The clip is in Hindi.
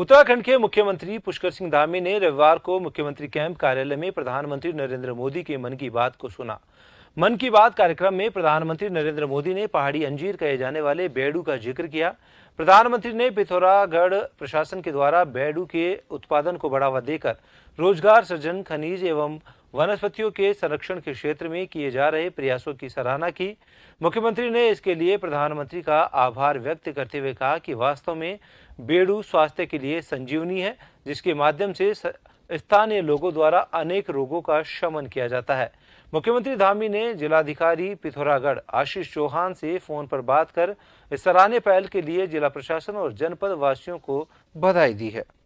उत्तराखंड के मुख्यमंत्री पुष्कर सिंह धामी ने रविवार को मुख्यमंत्री कैंप कार्यालय में प्रधानमंत्री नरेंद्र मोदी के मन की बात को सुना मन की बात कार्यक्रम में प्रधानमंत्री नरेंद्र मोदी ने पहाड़ी अंजीर कहे जाने वाले बेडू का जिक्र किया प्रधानमंत्री ने पिथौरागढ़ प्रशासन के द्वारा बेडू के उत्पादन को बढ़ावा देकर रोजगार सृजन खनिज एवं वनस्पतियों के संरक्षण के क्षेत्र में किए जा रहे प्रयासों की सराहना की मुख्यमंत्री ने इसके लिए प्रधानमंत्री का आभार व्यक्त करते हुए कहा कि वास्तव में बेडू स्वास्थ्य के लिए संजीवनी है जिसके माध्यम से स्थानीय लोगों द्वारा अनेक रोगों का शमन किया जाता है मुख्यमंत्री धामी ने जिलाधिकारी पिथौरागढ़ आशीष चौहान से फोन पर बात कर सराहनीय पहल के लिए जिला प्रशासन और जनपद वासियों को बधाई दी है